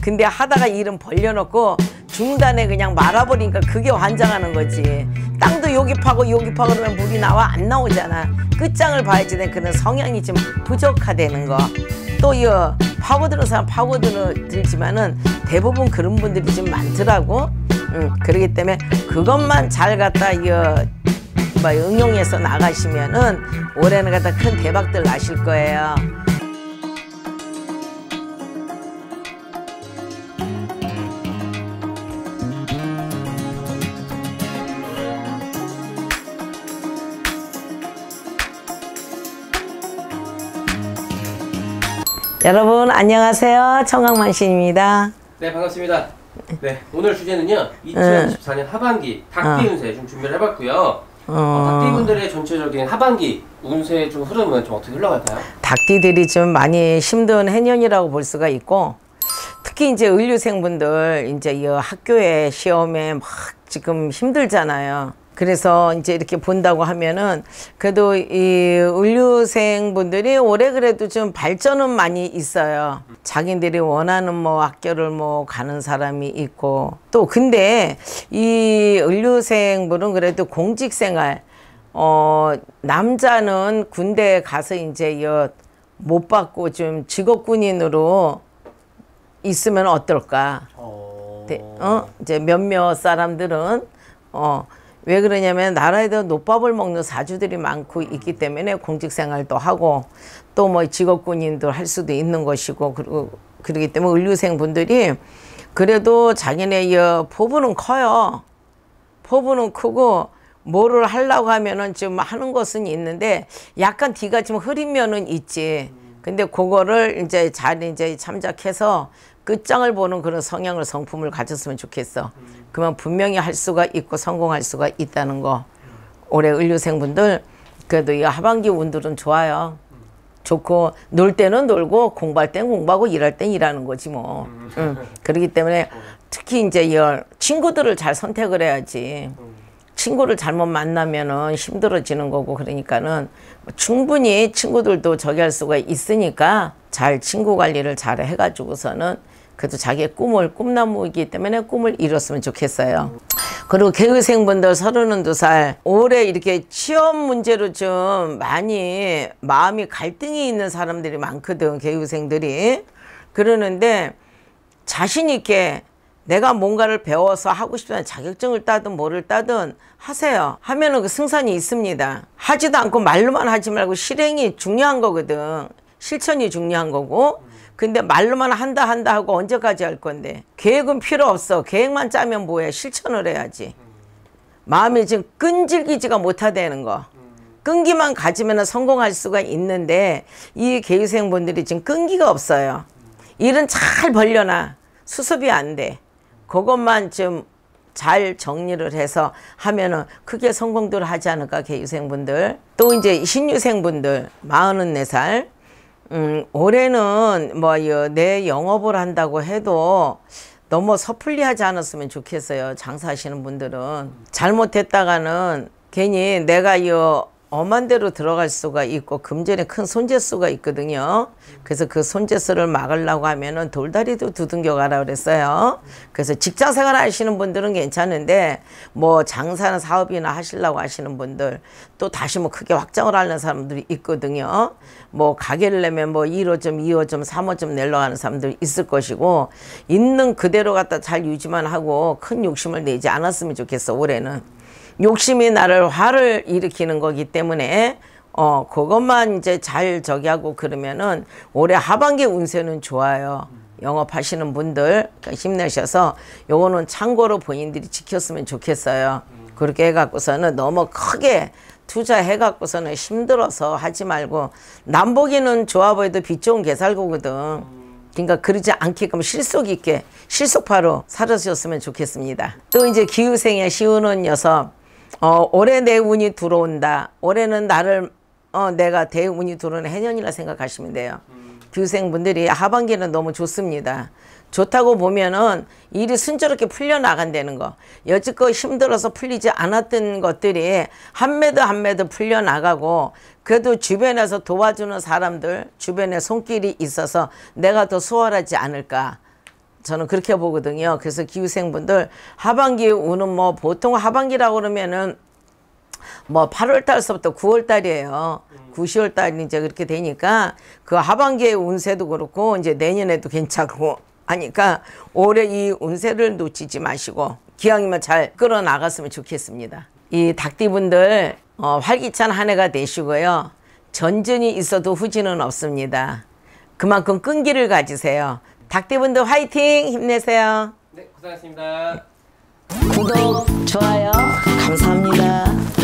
근데 하다가 일은 벌려놓고 중단에 그냥 말아버리니까 그게 환장하는 거지 땅도 여기 파고 여기 파고 그러면 물이 나와 안 나오잖아 끝장을 봐야지 내 그런 성향이 좀부족하다는 거또이 파고드는 사람 파고들지만은 대부분 그런 분들이 좀 많더라고 음, 그러기 때문에 그것만 잘 갖다 이 뭐 응용해서 나가시면은 올해는 갖다 큰 대박들 나실 거예요. 여러분 안녕하세요. 청강만신입니다. 네 반갑습니다. 네 오늘 주제는요. 2014년 하반기 닭띠 어. 운세 좀 준비를 해봤고요. 어... 어, 닭띠분들의 전체적인 하반기 운세 좀 흐름은 좀 어떻게 흘러갈까요? 닭띠들이 좀 많이 힘든 해년이라고 볼 수가 있고 특히 이제 의류생분들 이제 이 학교에 시험에 막 지금 힘들잖아요. 그래서 이제 이렇게 본다고 하면은 그래도 이 의류생 분들이 올해 그래도 좀 발전은 많이 있어요. 자기들이 원하는 뭐 학교를 뭐 가는 사람이 있고 또 근데 이 의류생 분은 그래도 공직 생활 어 남자는 군대에 가서 이제 못 받고 좀 직업군인으로 있으면 어떨까? 어, 네, 어? 이제 몇몇 사람들은 어왜 그러냐면 나라에도 노밥을 먹는 사주들이 많고 있기 때문에 공직생활도 하고 또 뭐 직업군인도 할 수도 있는 것이고 그리고 그러기 때문에 을류생 분들이 그래도 자기네 여 포부는 커요. 포부는 크고 뭐를 하려고 하면은 지금 하는 것은 있는데 약간 뒤가 좀 흐린 면은 있지. 근데 그거를 이제 잘 이제 참작해서 끝장을 보는 그런 성향을 성품을 가졌으면 좋겠어. 그러면 분명히 할 수가 있고 성공할 수가 있다는 거. 올해 을류생분들 그래도 이 하반기 운들은 좋아요. 좋고 놀 때는 놀고 공부할 땐 공부하고 일할 땐 일하는 거지 뭐. 음. 응. 그렇기 때문에 특히 이제 열 친구들을 잘 선택을 해야지. 친구를 잘못 만나면은 힘들어지는 거고 그러니까는 충분히 친구들도 저기 할 수가 있으니까 잘 친구 관리를 잘 해가지고서는 그래도 자기의 꿈을 꿈나무이기 때문에 꿈을 이뤘으면 좋겠어요. 그리고 개의생분들 서른은 두살 올해 이렇게 취업 문제로 좀 많이 마음이 갈등이 있는 사람들이 많거든 개의생들이 그러는데 자신 있게 내가 뭔가를 배워서 하고 싶다 자격증을 따든 뭐를 따든 하세요. 하면은 그 승산이 있습니다. 하지도 않고 말로만 하지 말고 실행이 중요한 거거든. 실천이 중요한 거고 근데 말로만 한다 한다 하고 언제까지 할 건데 계획은 필요 없어 계획만 짜면 뭐해 실천을 해야지 마음이 지금 끈질기지가 못하다는 거 끈기만 가지면 성공할 수가 있는데 이 개유생분들이 지금 끈기가 없어요 일은 잘 벌려놔 수습이 안돼 그것만 좀 잘 정리를 해서 하면은 크게 성공들 하지 않을까 개유생분들 또 이제 신유생분들 44살 음, 올해는 뭐내 영업을 한다고 해도 너무 섣불리 하지 않았으면 좋겠어요. 장사하시는 분들은. 잘못했다가는 괜히 내가 이 엄한 대로 들어갈 수가 있고 금전에 큰 손재수가 있거든요. 그래서 그 손재수를 막으려고 하면은 돌다리도 두둥겨 가라 그랬어요. 그래서 직장 생활 하시는 분들은 괜찮은데 뭐 장사나 사업이나 하시려고 하시는 분들 또 다시 뭐 크게 확장을 하는 사람들이 있거든요. 뭐 가게를 내면 뭐 1호점, 2호점, 3호점 내려 가는 사람들 있을 것이고 있는 그대로 갖다 잘 유지만 하고 큰 욕심을 내지 않았으면 좋겠어 올해는. 욕심이 나를 화를 일으키는 거기 때문에 어 그것만 이제 잘 저기 하고 그러면은 올해 하반기 운세는 좋아요. 영업하시는 분들 그니까 힘내셔서 요거는 참고로 본인들이 지켰으면 좋겠어요. 그렇게 해갖고서는 너무 크게 투자해갖고서는 힘들어서 하지 말고 남보기는 좋아 보여도 빚 좋은 개살구거든. 그러니까 그러지 않게끔 실속 있게 실속파로 살아주셨으면 좋겠습니다. 또 이제 기우생의 시우는 녀석 어, 올해 내 운이 들어온다. 올해는 나를 어, 내가 대운이 들어오는 해년이라 생각하시면 돼요. 음. 교생분들이 하반기는 너무 좋습니다. 좋다고 보면은 일이 순조롭게 풀려나간다는 거. 여지껏 힘들어서 풀리지 않았던 것들이 한 매도 한 매도 풀려나가고 그래도 주변에서 도와주는 사람들 주변에 손길이 있어서 내가 더 수월하지 않을까. 저는 그렇게 보거든요. 그래서 기후생분들 하반기 운은 뭐 보통 하반기라고 그러면은 뭐 8월 달서부터 9월 달이에요. 9, 10월 달이 이제 그렇게 되니까 그 하반기의 운세도 그렇고 이제 내년에도 괜찮고 하니까 올해 이 운세를 놓치지 마시고 기왕이면 잘 끌어나갔으면 좋겠습니다. 이 닭띠분들 어, 활기찬 한 해가 되시고요. 전전이 있어도 후진은 없습니다. 그만큼 끈기를 가지세요. 닭띠분도 화이팅 힘내세요. 네, 고생하셨습니다. 구독, 좋아요 감사합니다.